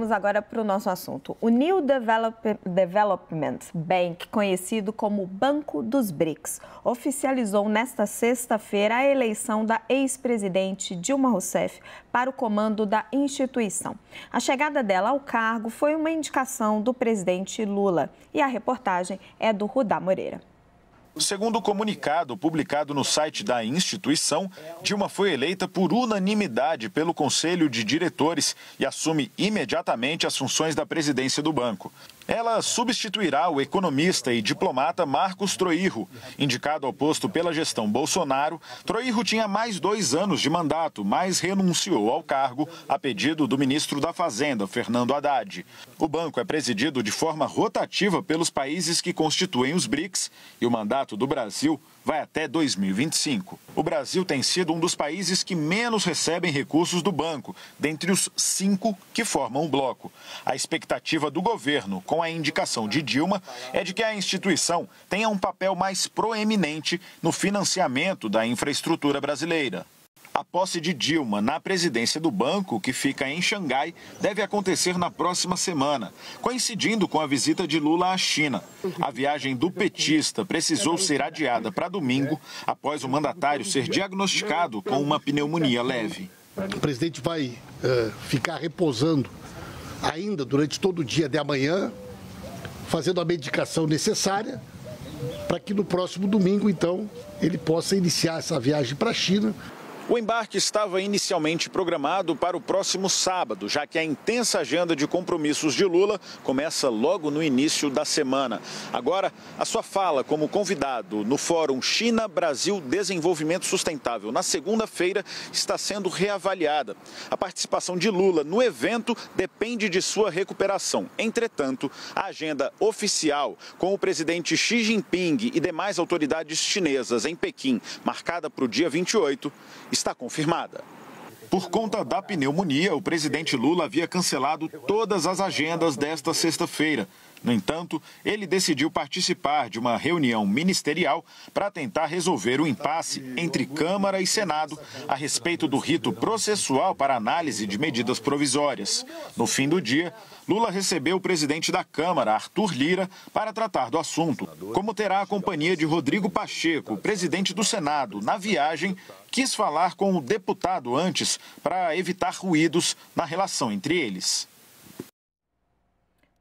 vamos agora para o nosso assunto. O New Develop Development Bank, conhecido como Banco dos BRICS, oficializou nesta sexta-feira a eleição da ex-presidente Dilma Rousseff para o comando da instituição. A chegada dela ao cargo foi uma indicação do presidente Lula e a reportagem é do Rudá Moreira. Segundo o comunicado publicado no site da instituição, Dilma foi eleita por unanimidade pelo Conselho de Diretores e assume imediatamente as funções da presidência do banco. Ela substituirá o economista e diplomata Marcos Troirro. Indicado ao posto pela gestão Bolsonaro, Troirro tinha mais dois anos de mandato, mas renunciou ao cargo a pedido do ministro da Fazenda, Fernando Haddad. O banco é presidido de forma rotativa pelos países que constituem os BRICS e o mandato do Brasil vai até 2025. O Brasil tem sido um dos países que menos recebem recursos do banco, dentre os cinco que formam o bloco. A expectativa do governo com a à indicação de Dilma é de que a instituição tenha um papel mais proeminente no financiamento da infraestrutura brasileira. A posse de Dilma na presidência do banco, que fica em Xangai, deve acontecer na próxima semana, coincidindo com a visita de Lula à China. A viagem do petista precisou ser adiada para domingo, após o mandatário ser diagnosticado com uma pneumonia leve. O presidente vai uh, ficar repousando ainda durante todo o dia de amanhã, fazendo a medicação necessária para que no próximo domingo, então, ele possa iniciar essa viagem para a China. O embarque estava inicialmente programado para o próximo sábado, já que a intensa agenda de compromissos de Lula começa logo no início da semana. Agora, a sua fala como convidado no Fórum China Brasil Desenvolvimento Sustentável na segunda-feira está sendo reavaliada. A participação de Lula no evento depende de sua recuperação. Entretanto, a agenda oficial com o presidente Xi Jinping e demais autoridades chinesas em Pequim, marcada para o dia 28, está confirmada. Por conta da pneumonia, o presidente Lula havia cancelado todas as agendas desta sexta-feira. No entanto, ele decidiu participar de uma reunião ministerial para tentar resolver o impasse entre Câmara e Senado a respeito do rito processual para análise de medidas provisórias. No fim do dia, Lula recebeu o presidente da Câmara, Arthur Lira, para tratar do assunto, como terá a companhia de Rodrigo Pacheco, presidente do Senado, na viagem quis falar com o deputado antes para evitar ruídos na relação entre eles.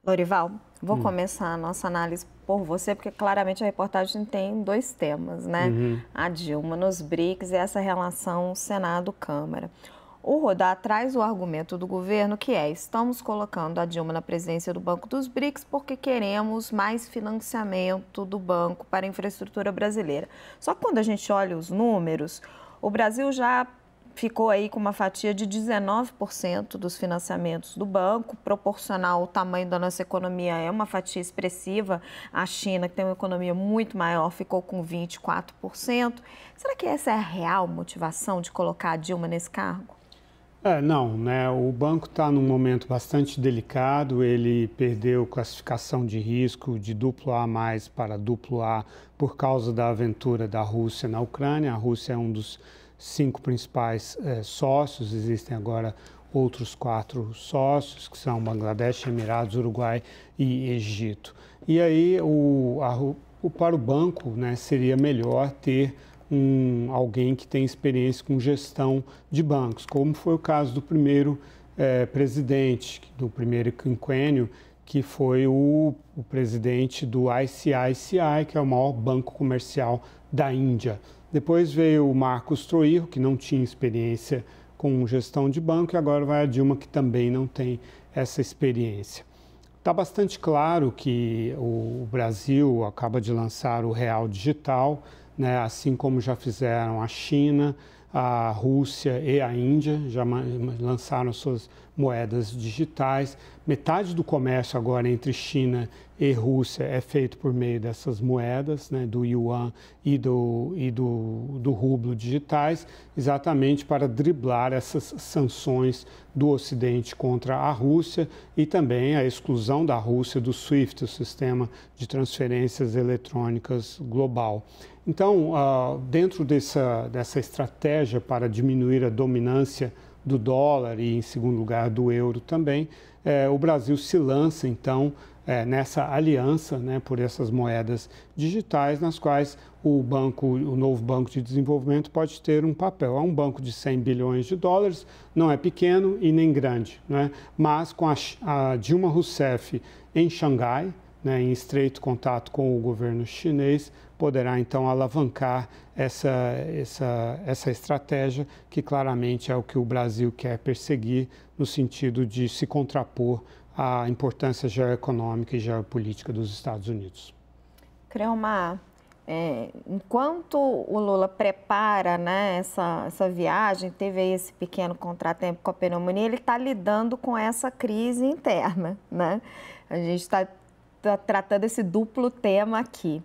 Lorival, vou hum. começar a nossa análise por você, porque claramente a reportagem tem dois temas, né? Uhum. A Dilma nos BRICS e essa relação Senado-Câmara. O Rodar traz o argumento do governo que é: estamos colocando a Dilma na presidência do Banco dos BRICS porque queremos mais financiamento do banco para a infraestrutura brasileira. Só que quando a gente olha os números, o Brasil já ficou aí com uma fatia de 19% dos financiamentos do banco, proporcional ao tamanho da nossa economia, é uma fatia expressiva. A China, que tem uma economia muito maior, ficou com 24%. Será que essa é a real motivação de colocar a Dilma nesse cargo? É, não, né? O banco está num momento bastante delicado. Ele perdeu classificação de risco de duplo A mais para duplo A por causa da aventura da Rússia na Ucrânia. A Rússia é um dos cinco principais é, sócios. Existem agora outros quatro sócios que são Bangladesh, Emirados, Uruguai e Egito. E aí o, a, o para o banco, né, seria melhor ter um, alguém que tem experiência com gestão de bancos, como foi o caso do primeiro é, presidente, do primeiro quinquênio, que foi o, o, presidente do ICICI, que é o maior banco comercial da Índia. Depois veio o Marcos Troirro, que não tinha experiência com gestão de banco, e agora vai a Dilma, que também não tem essa experiência. Está bastante claro que o Brasil acaba de lançar o Real Digital, né, assim como já fizeram a China, a Rússia e a Índia, já lançaram suas moedas digitais. Metade do comércio agora entre China e Rússia é feito por meio dessas moedas, né, do yuan e, do, e do, do rublo digitais, exatamente para driblar essas sanções do Ocidente contra a Rússia e também a exclusão da Rússia do SWIFT, o Sistema de Transferências Eletrônicas Global. Então, uh, dentro dessa, dessa estratégia para diminuir a dominância do dólar e, em segundo lugar, do euro também, eh, o Brasil se lança, então, é, nessa aliança né, por essas moedas digitais, nas quais o banco, o novo banco de desenvolvimento pode ter um papel. É um banco de 100 bilhões de dólares, não é pequeno e nem grande, né? mas com a, a Dilma Rousseff em Xangai, né, em estreito contato com o governo chinês, poderá então alavancar essa, essa, essa estratégia, que claramente é o que o Brasil quer perseguir, no sentido de se contrapor a importância geoeconômica e geopolítica dos Estados Unidos. Creomar, é, enquanto o Lula prepara né, essa, essa viagem, teve aí esse pequeno contratempo com a pneumonia, ele está lidando com essa crise interna. Né? A gente está tá tratando esse duplo tema aqui.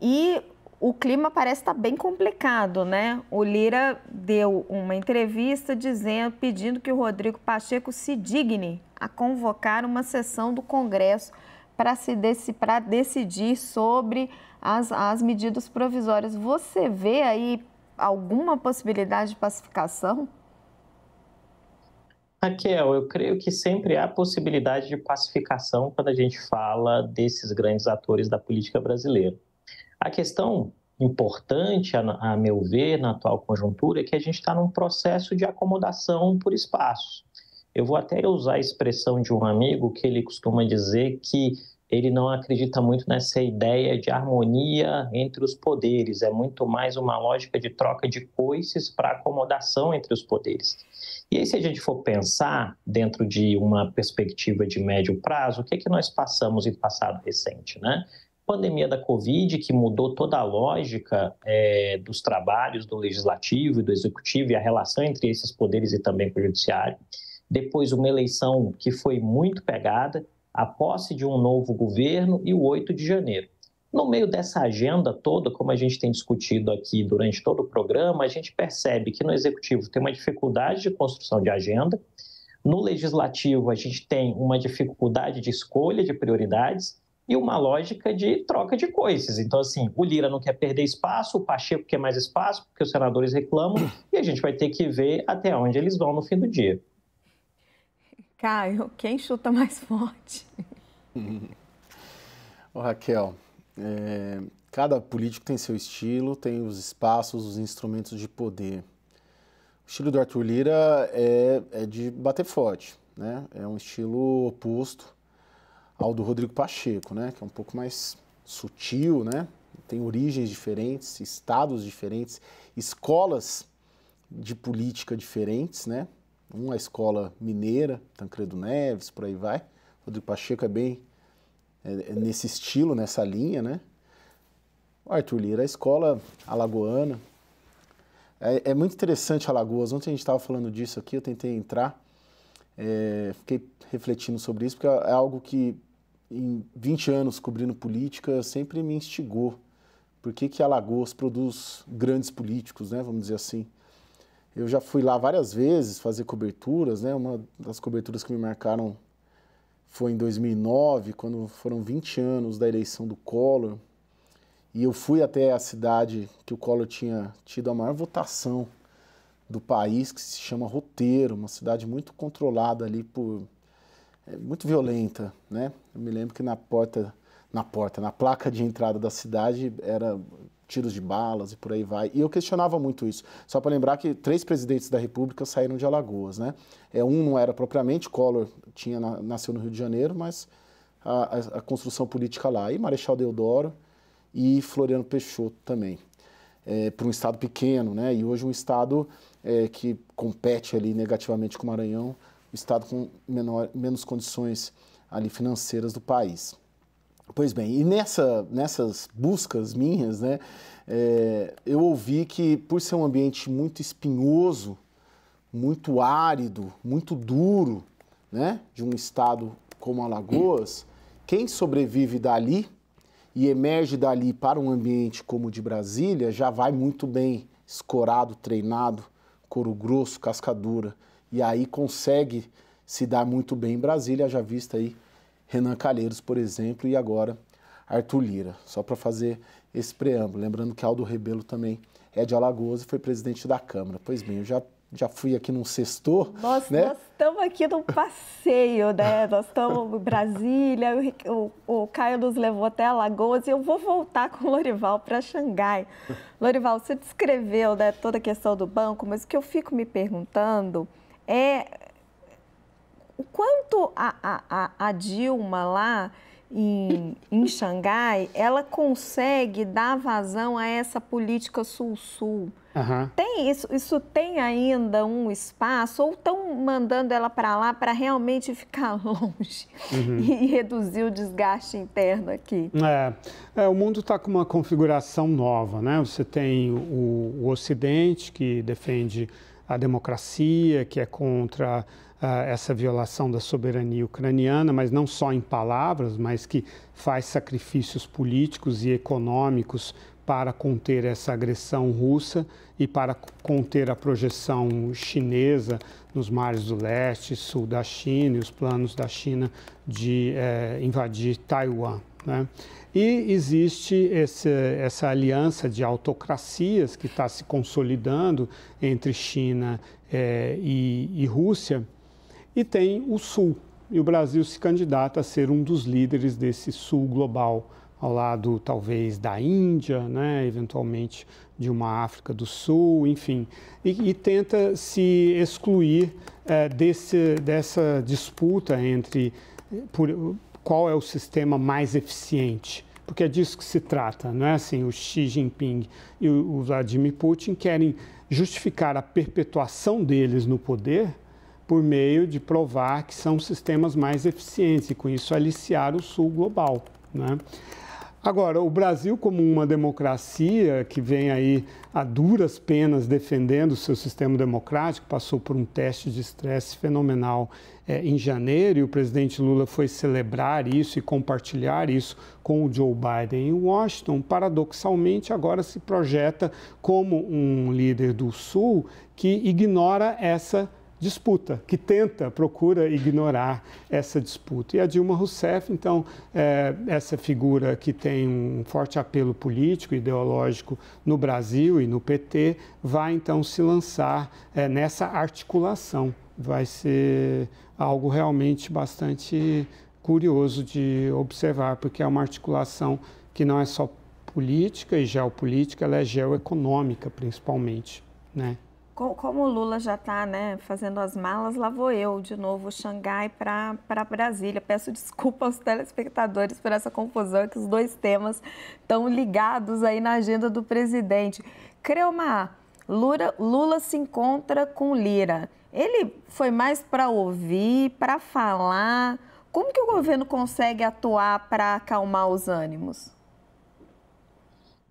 E o clima parece estar tá bem complicado, né? O Lira deu uma entrevista dizendo, pedindo que o Rodrigo Pacheco se digne a convocar uma sessão do Congresso para se deci, pra decidir sobre as, as medidas provisórias. Você vê aí alguma possibilidade de pacificação? Raquel, eu creio que sempre há possibilidade de pacificação quando a gente fala desses grandes atores da política brasileira. A questão importante, a, meu ver, na atual conjuntura, é que a gente está num processo de acomodação por espaços. Eu vou até usar a expressão de um amigo que ele costuma dizer que ele não acredita muito nessa ideia de harmonia entre os poderes, é muito mais uma lógica de troca de coices para acomodação entre os poderes. E aí, se a gente for pensar dentro de uma perspectiva de médio prazo, o que é que nós passamos em passado recente, né? pandemia da Covid, que mudou toda a lógica é, dos trabalhos do legislativo e do executivo e a relação entre esses poderes e também com o judiciário. Depois, uma eleição que foi muito pegada, a posse de um novo governo e o 8 de janeiro. No meio dessa agenda toda, como a gente tem discutido aqui durante todo o programa, a gente percebe que no executivo tem uma dificuldade de construção de agenda, no legislativo a gente tem uma dificuldade de escolha de prioridades e uma lógica de troca de coisas. Então, assim, o Lira não quer perder espaço, o Pacheco quer mais espaço, porque os senadores reclamam, e a gente vai ter que ver até onde eles vão no fim do dia. Caio, quem chuta mais forte? Ô, Raquel, é, cada político tem seu estilo, tem os espaços, os instrumentos de poder. O estilo do Arthur Lira é, é de bater forte, né? É um estilo oposto ao do Rodrigo Pacheco, né? Que é um pouco mais sutil, né? Tem origens diferentes, estados diferentes, escolas de política diferentes, né? Uma é a escola mineira, Tancredo Neves, por aí vai. Rodrigo Pacheco é bem é, é nesse estilo, nessa linha, né? Arthur Lira, a escola alagoana. É, é muito interessante Alagoas. Ontem a gente estava falando disso aqui, eu tentei entrar. É, fiquei refletindo sobre isso, porque é algo que em 20 anos cobrindo política, sempre me instigou. Por que, que Alagoas produz grandes políticos, né, vamos dizer assim? Eu já fui lá várias vezes fazer coberturas, né? Uma das coberturas que me marcaram foi em 2009, quando foram 20 anos da eleição do Collor. E eu fui até a cidade que o Collor tinha tido a maior votação do país, que se chama Roteiro, uma cidade muito controlada ali por é muito violenta, né? Eu me lembro que na porta, na porta, na placa de entrada da cidade era tiros de balas e por aí vai. E eu questionava muito isso. Só para lembrar que três presidentes da República saíram de Alagoas, né? É, um não era propriamente, Collor tinha nasceu no Rio de Janeiro, mas a, a, a construção política lá. E Marechal Deodoro e Floriano Peixoto também. É, para um estado pequeno, né? E hoje um estado é, que compete ali negativamente com o Maranhão o estado com menor, menos condições ali financeiras do país. Pois bem, e nessa, nessas buscas minhas, né, é, eu ouvi que por ser um ambiente muito espinhoso, muito árido, muito duro, né, de um estado como Alagoas, quem sobrevive dali e emerge dali para um ambiente como o de Brasília já vai muito bem escorado, treinado, couro grosso, cascadura e aí consegue se dar muito bem em Brasília, já vista aí Renan Calheiros, por exemplo, e agora Arthur Lira. Só para fazer esse preâmbulo, lembrando que Aldo Rebelo também é de Alagoas e foi presidente da Câmara. Pois bem, eu já já fui aqui num sextor. Nós né? estamos aqui num passeio, né? Nós estamos em Brasília, o, o, Caio nos levou até Alagoas e eu vou voltar com o Lorival para Xangai. Lorival, você descreveu né, toda a questão do banco, mas o que eu fico me perguntando é o quanto a, a, a Dilma lá em, em Xangai, ela consegue dar vazão a essa política sul-sul. Uhum. Tem isso, isso tem ainda um espaço ou estão mandando ela para lá para realmente ficar longe uhum. e, reduzir o desgaste interno aqui? É, é o mundo está com uma configuração nova, né? Você tem o, o Ocidente que defende a democracia, que é contra ah, essa violação da soberania ucraniana, mas não só em palavras, mas que faz sacrifícios políticos e econômicos para conter essa agressão russa e para conter a projeção chinesa nos mares do leste e sul da China e os planos da China de eh, invadir Taiwan. Né? E existe esse, essa aliança de autocracias que está se consolidando entre China eh, e, e Rússia, e tem o Sul. E o Brasil se candidata a ser um dos líderes desse Sul global, ao lado talvez da Índia, né? eventualmente de uma África do Sul, enfim, e, e tenta se excluir é, desse, dessa disputa entre por, qual é o sistema mais eficiente porque é disso que se trata, não é assim? O Xi Jinping e o Vladimir Putin querem justificar a perpetuação deles no poder por meio de provar que são sistemas mais eficientes e com isso aliciar o sul global, não é? Agora, o Brasil, como uma democracia que vem aí a duras penas defendendo o seu sistema democrático, passou por um teste de estresse fenomenal é, em janeiro e o presidente Lula foi celebrar isso e compartilhar isso com o Joe Biden. em Washington, paradoxalmente, agora se projeta como um líder do Sul que ignora essa disputa, que tenta, procura ignorar essa disputa. E a Dilma Rousseff, então, é essa figura que tem um forte apelo político, ideológico no Brasil e no PT, vai então se lançar é, nessa articulação. Vai ser algo realmente bastante curioso de observar, porque é uma articulação que não é só política e geopolítica, ela é geoeconômica, principalmente. Né? Como o Lula já está né, fazendo as malas, lá vou eu de novo, Xangai para Brasília. Peço desculpa aos telespectadores por essa confusão, que os dois temas estão ligados aí na agenda do presidente. Creomar, Lula, Lula se encontra com Lira. Ele foi mais para ouvir, para falar. Como que o governo consegue atuar para acalmar os ânimos?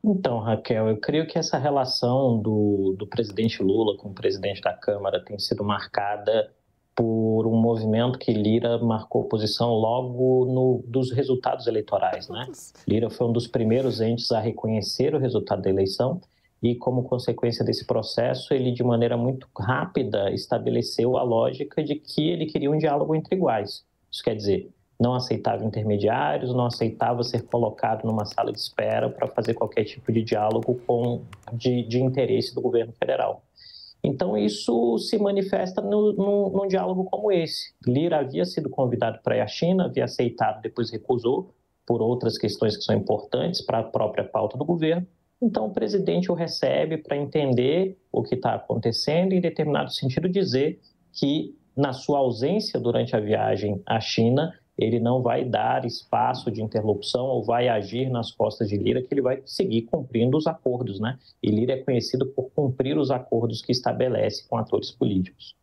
Então, Raquel, eu creio que essa relação do, do presidente Lula com o presidente da Câmara tem sido marcada por um movimento que Lira marcou posição logo no, dos resultados eleitorais. Né? Lira foi um dos primeiros entes a reconhecer o resultado da eleição e, como consequência desse processo, ele, de maneira muito rápida, estabeleceu a lógica de que ele queria um diálogo entre iguais. Isso quer dizer, não aceitava intermediários, não aceitava ser colocado numa sala de espera para fazer qualquer tipo de diálogo com, de, de, interesse do governo federal. Então, isso se manifesta no, no, num diálogo como esse. Lira havia sido convidado para ir à China, havia aceitado, depois recusou, por outras questões que são importantes para a própria pauta do governo. Então, o presidente o recebe para entender o que está acontecendo e, em determinado sentido, dizer que, na sua ausência durante a viagem à China, ele não vai dar espaço de interrupção ou vai agir nas costas de Lira, que ele vai seguir cumprindo os acordos, né? E Lira é conhecido por cumprir os acordos que estabelece com atores políticos.